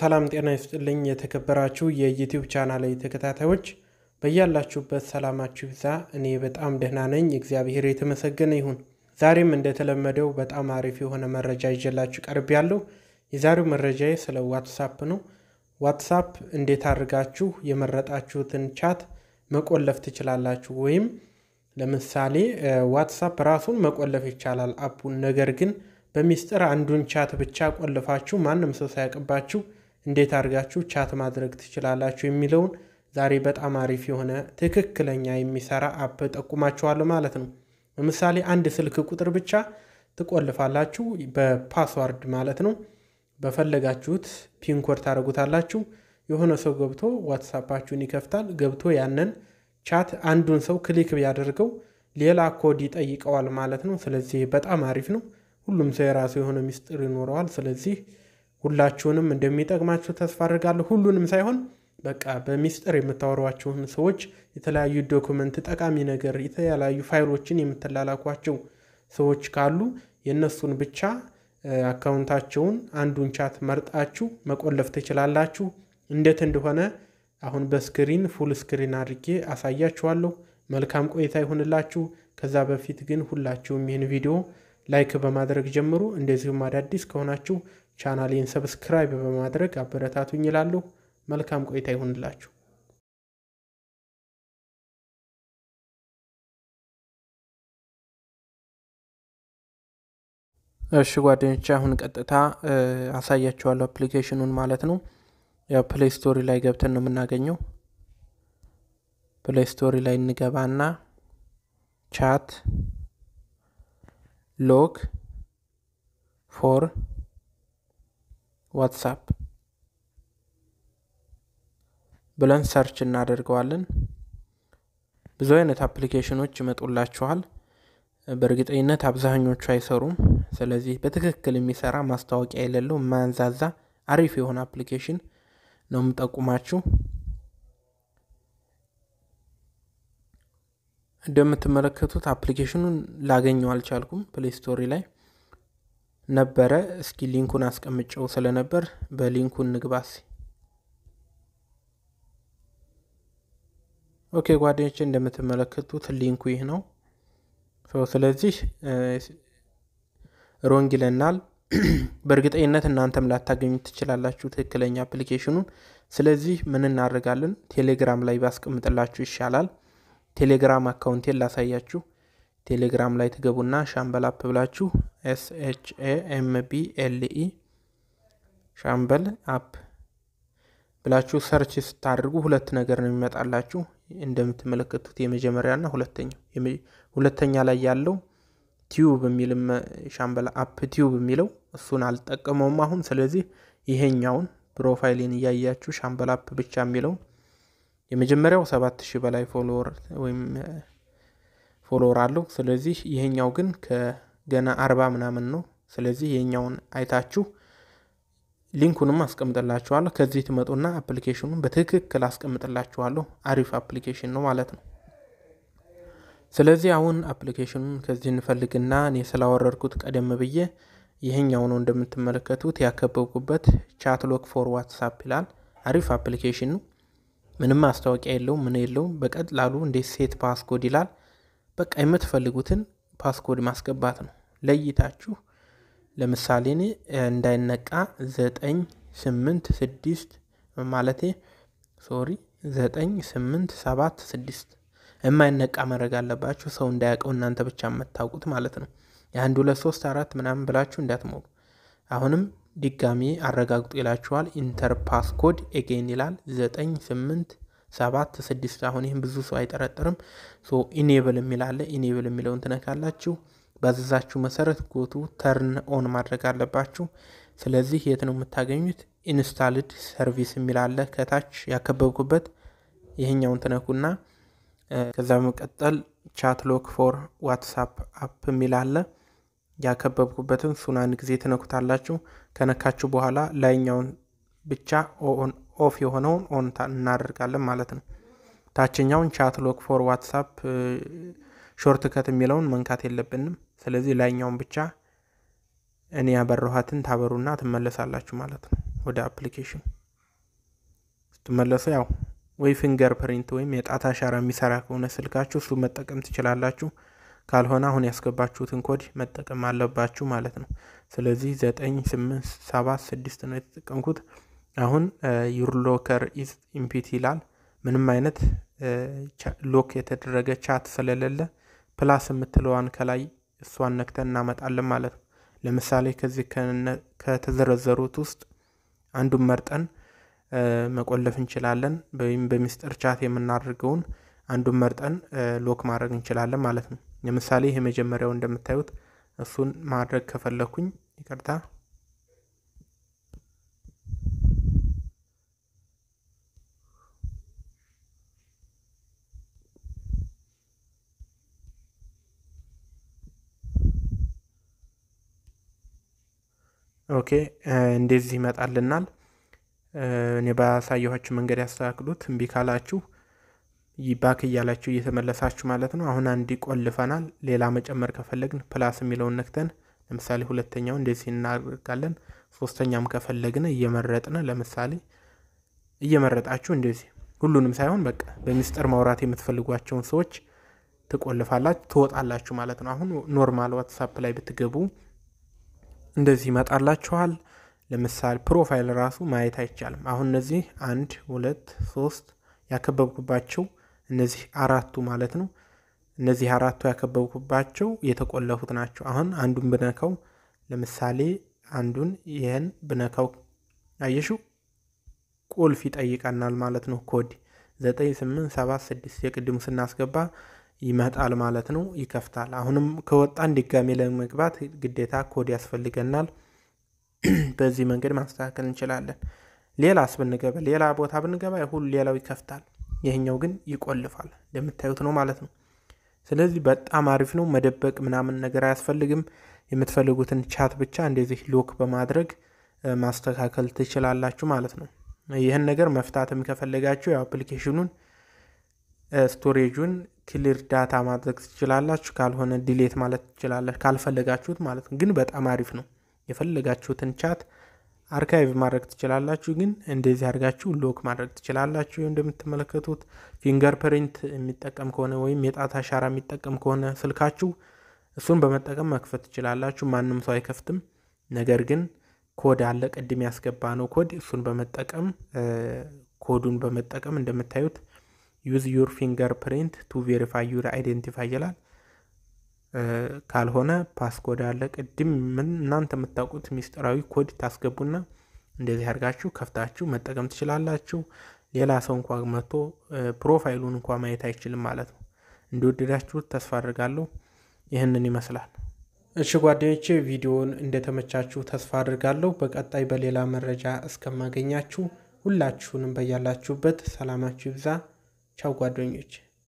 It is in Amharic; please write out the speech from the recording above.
ሰላም ጤና ይስጥልኝ። የተከበራችሁ የዩትዩብ ቻናል ተከታታዮች በያላችሁበት ሰላማችሁ ዛ እኔ በጣም ደህና ነኝ፣ እግዚአብሔር የተመሰገነ ይሁን። ዛሬም እንደተለመደው በጣም አሪፍ የሆነ መረጃ ይዤላችሁ ቀርብ ያለው የዛሬው መረጃ ስለ ዋትሳፕ ነው። ዋትሳፕ እንዴት አድርጋችሁ የመረጣችሁትን ቻት መቆለፍ ትችላላችሁ። ወይም ለምሳሌ ዋትሳፕ ራሱን መቆለፍ ይቻላል አፑን ነገር ግን በሚስጥር አንዱን ቻት ብቻ ቆልፋችሁ ማንም ሰው ሳያውቅባችሁ እንዴት አድርጋችሁ ቻት ማድረግ ትችላላችሁ የሚለውን ዛሬ በጣም አሪፍ የሆነ ትክክለኛ የሚሰራ አፕ ጠቁማችኋለሁ ማለት ነው። ለምሳሌ አንድ ስልክ ቁጥር ብቻ ትቆልፋላችሁ በፓስዋርድ ማለት ነው። በፈለጋችሁት ፒንኮድ ታደረጉታላችሁ። የሆነ ሰው ገብቶ ዋትሳፓችሁን ይከፍታል። ገብቶ ያንን ቻት አንዱን ሰው ክሊክ ቢያደርገው ሌላ ኮድ ይጠይቀዋል ማለት ነው። ስለዚህ በጣም አሪፍ ነው። ሁሉም ሰው የራሱ የሆነ ሚስጥር ይኖረዋል። ስለዚህ ሁላችሁንም እንደሚጠቅማችሁ ተስፋ አድርጋለሁ። ሁሉንም ሳይሆን በቃ በሚስጥር የምታወሯቸውን ሰዎች፣ የተለያዩ ዶክመንት፣ ጠቃሚ ነገር፣ የተለያዩ ፋይሎችን የምትላላኳቸው ሰዎች ካሉ የእነሱን ብቻ አካውንታቸውን አንዱን ቻት መርጣችሁ መቆለፍ ትችላላችሁ። እንዴት እንደሆነ አሁን በስክሪን ፉል ስክሪን አድርጌ አሳያችኋለሁ። መልካም ቆይታ ይሁንላችሁ። ከዛ በፊት ግን ሁላችሁም ይህን ቪዲዮ ላይክ በማድረግ ጀምሩ። እንደዚሁም አዳዲስ ከሆናችሁ ቻናሌን ሰብስክራይብ በማድረግ አበረታቱኝ ይላለሁ። መልካም ቆይታ ይሁንላችሁ። እሺ ጓደኞች፣ አሁን ቀጥታ አሳያችኋለሁ አፕሊኬሽኑን ማለት ነው። ያው ፕሌይ ስቶሪ ላይ ገብተን ነው የምናገኘው። ፕሌይ ስቶሪ ላይ እንገባና ቻት ሎግ ፎር ዋትሳፕ ብለን ሰርች እናደርገዋለን። ብዙ አይነት አፕሊኬሽኖች ይመጡላችኋል። በእርግጠኝነት አብዛኞቹ አይሰሩም። ስለዚህ በትክክል የሚሰራ ማስታወቂያ የሌለው ማንዛዛ አሪፍ የሆነ አፕሊኬሽን ነው የምጠቁማችሁ። እንደምትመለከቱት አፕሊኬሽኑን ላገኘው አልቻልኩም ፕሌይ ስቶሪ ላይ ነበረ። እስኪ ሊንኩን አስቀምጨው ስለነበር በሊንኩን ንግባስ። ኦኬ ጓደኞች እንደምትመለከቱት ሊንኩ ይህ ነው። ስለዚህ ሮንግ ይለናል። በእርግጠኝነት እናንተም ላታገኙት ትችላላችሁ ትክክለኛ አፕሊኬሽኑን። ስለዚህ ምን እናደርጋለን? ቴሌግራም ላይ ባስቀምጥላችሁ ይሻላል። ቴሌግራም አካውንቴን ላሳያችሁ። ቴሌግራም ላይ ትገቡና ሻምበል አፕ ብላችሁ ኤስ ኤች ኤ ኤም ቢ ኤል ኢ ሻምበል አፕ ብላችሁ ሰርች ስታደርጉ ሁለት ነገር ነው የሚመጣላችሁ። እንደምትመለከቱት የመጀመሪያና ሁለተኛው ሁለተኛ ላይ ያለው ቲዩብ የሚልም ሻምበል አፕ ቲዩብ የሚለው እሱን አልጠቀመውም አሁን። ስለዚህ ይሄኛውን ፕሮፋይልን እያያችሁ ሻምበል አፕ ብቻ የሚለው የመጀመሪያው ሰባት ሺህ በላይ ፎሎወር ወይም ፎሎወር አለው። ስለዚህ ይሄኛው ግን ከገና አርባ ምናምን ነው። ስለዚህ ይሄኛውን አይታችሁ ሊንኩንም አስቀምጥላችኋለሁ። ከዚህ ትመጡና አፕሊኬሽኑን በትክክል አስቀምጥላችኋለሁ። አሪፍ አፕሊኬሽን ነው ማለት ነው። ስለዚህ አሁን አፕሊኬሽኑን ከዚህ እንፈልግና እኔ ስላወረድኩት ቀደም ብዬ ይሄኛው ነው እንደምትመለከቱት ያከበብኩበት ቻትሎክ ፎር ዋትሳፕ ይላል። አሪፍ አፕሊኬሽን ነው። ምንም ማስታወቂያ የለውም፣ ምን የለውም። በቀላሉ እንዴት ሴት ፓስኮድ ይላል በቃ የምትፈልጉትን ፓስኮድ ማስገባት ነው። ለይታችሁ ለምሳሌ እኔ እንዳይነቃ ዘጠኝ ስምንት ስድስት ማለቴ ሶሪ ዘጠኝ ስምንት ሰባት ስድስት የማይነቃ ማድረግ አለባችሁ። ሰው እንዳያውቀው እናንተ ብቻ የምታውቁት ማለት ነው። የአንድ ሁለት ሶስት አራት ምናምን ብላችሁ እንዳትሞሉ። አሁንም ድጋሜ አረጋግጡ ይላችኋል። ኢንተር ፓስኮድ ኤጌን ይላል ዘጠኝ ስምንት ሰባት ስድስት አሁን ይህም ብዙ ሰው አይጠረጥርም። ሶ ኢኔብል የሚላለ ኢኔብል የሚለውን ትነካላችሁ። ባዘዛችሁ መሰረት ጎቱ ተርን ኦን ማድረግ አለባችሁ። ስለዚህ የት ነው የምታገኙት? ኢንስታልድ ሰርቪስ የሚላለ ከታች ያከበብኩበት ይህኛውን ትነኩና ከዛ በመቀጠል ቻት ሎክ ፎር ዋትሳፕ አፕ የሚላለ ያከበብኩበትን እሱን አንድ ጊዜ ትነኩታላችሁ። ከነካችሁ በኋላ ላይኛውን ብቻ ኦን ኦፍ የሆነውን ኦን እናደርጋለን ማለት ነው። ታችኛውን ቻት ሎክ ፎር ዋትሳፕ ሾርት ከት የሚለውን መንካት የለብንም። ስለዚህ ላይኛውን ብቻ እኔ ያበረኋትን ታበሩና ትመለሳላችሁ ማለት ነው። ወደ አፕሊኬሽን ስትመለሱ ያው ወይ ፊንገር ፕሪንት ወይም የጣት አሻራ የሚሰራ ከሆነ ስልካችሁ እሱ መጠቀም ትችላላችሁ። ካልሆነ አሁን ያስገባችሁትን ኮድ መጠቀም አለባችሁ ማለት ነው። ስለዚህ ዘጠኝ ስምንት ሰባት ስድስት ነው የተጠቀምኩት። አሁን ዩር ሎከር ኢዝ ኢምፒት ይላል። ምንም አይነት ሎክ የተደረገ ቻት ስለሌለ ፕላስ የምትለዋን ከላይ እሷን ነክተን እናመጣለን ማለት ነው። ለምሳሌ ከዚህ ከተዘረዘሩት ውስጥ አንዱን መርጠን መቆለፍ እንችላለን፣ ወይም በሚስጥር ቻት የምናደርገውን አንዱን መርጠን ሎክ ማድረግ እንችላለን ማለት ነው። ለምሳሌ ይህ መጀመሪያው እንደምታዩት እሱን ማድረግ ከፈለኩኝ ይቅርታ ኦኬ እንደዚህ ይመጣልናል። እኔ ባሳየኋችሁ መንገድ ያስተካክሉት። እምቢ ካላችሁ ባክ እያላችሁ እየተመለሳችሁ ማለት ነው። አሁን አንድ ቆልፈናል። ሌላ መጨመር ከፈለግን ፕላስ የሚለውን ነክተን ለምሳሌ ሁለተኛው እንደዚህ እናደርጋለን። ሶስተኛም ከፈለግን እየመረጥን ለምሳሌ እየመረጣችሁ እንደዚህ ሁሉንም ሳይሆን በቃ በሚስጥር ማውራት የምትፈልጓቸውን ሰዎች ትቆልፋላችሁ፣ ትወጣላችሁ ማለት ነው። አሁን ኖርማል ዋትሳፕ ላይ ብትገቡ እንደዚህ ይመጣላችኋል። ለምሳሌ ፕሮፋይል ራሱ ማየት አይቻልም። አሁን እነዚህ አንድ ሁለት ሶስት ያከበብኩባቸው እነዚህ አራቱ ማለት ነው። እነዚህ አራቱ ያከበብኩባቸው የተቆለፉት ናቸው። አሁን አንዱን ብነካው ለምሳሌ አንዱን ይህን ብነካው አየሹ ቁልፍ ይጠይቀናል ማለት ነው። ኮድ 9876 የቅድሙ ስናስገባ ይመጣል ማለት ነው። ይከፍታል። አሁንም ከወጣን ድጋሜ ለመግባት ግዴታ ኮድ ያስፈልገናል። በዚህ መንገድ ማስተካከል እንችላለን። ሌላስ ብንገባ ሌላ ቦታ ብንገባ ሁሉ ሌላው ይከፍታል፣ ይህኛው ግን ይቆልፋል። እንደምታዩት ነው ማለት ነው። ስለዚህ በጣም አሪፍ ነው። መደበቅ ምናምን ነገር አያስፈልግም። የምትፈልጉትን ቻት ብቻ እንደዚህ ሎክ በማድረግ ማስተካከል ትችላላችሁ ማለት ነው። ይህን ነገር መፍታትም ከፈለጋችሁ የአፕሊኬሽኑን ስቶሬጁን ክሊር ዳታ ማድረግ ትችላላችሁ። ካልሆነ ዲሌት ማለት ትችላላችሁ፣ ካልፈለጋችሁት ማለት ነው። ግን በጣም አሪፍ ነው። የፈለጋችሁትን ቻት አርካይቭ ማድረግ ትችላላችሁ። ግን እንደዚህ አድርጋችሁ ሎክ ማድረግ ትችላላችሁ። እንደምትመለከቱት ፊንገር ፕሪንት የሚጠቀም ከሆነ ወይም የጣት አሻራ የሚጠቀም ከሆነ ስልካችሁ እሱን በመጠቀም መክፈት ትችላላችሁ። ማንም ሰው አይከፍትም። ነገር ግን ኮድ አለ፣ ቅድም ያስገባ ነው ኮድ። እሱን በመጠቀም ኮዱን በመጠቀም እንደምታዩት ዩዝ ዩር ፊንገር ፕሪንት ቱ ቬሪፋይ ዩር አይዴንቲፋይ ይላል። ካልሆነ ፓስኮድ አለ። ቅድም እናንተ የምታውቁት ሚስጥራዊ ኮድ ታስገቡና እንደዚህ አድርጋችሁ ከፍታችሁ መጠቀም ትችላላችሁ። ሌላ ሰው እንኳ መጥቶ ፕሮፋይሉን እንኳ ማየት አይችልም ማለት ነው። እንደወደዳችሁት ተስፋ አድርጋለሁ። ይህንን ይመስላል። እሺ ጓደኞቼ ቪዲዮውን እንደተመቻችሁ ተስፋ አድርጋለሁ። በቀጣይ በሌላ መረጃ እስከማገኛችሁ ሁላችሁንም በያላችሁበት ሰላማችሁ ይብዛ። ቻው ጓደኞች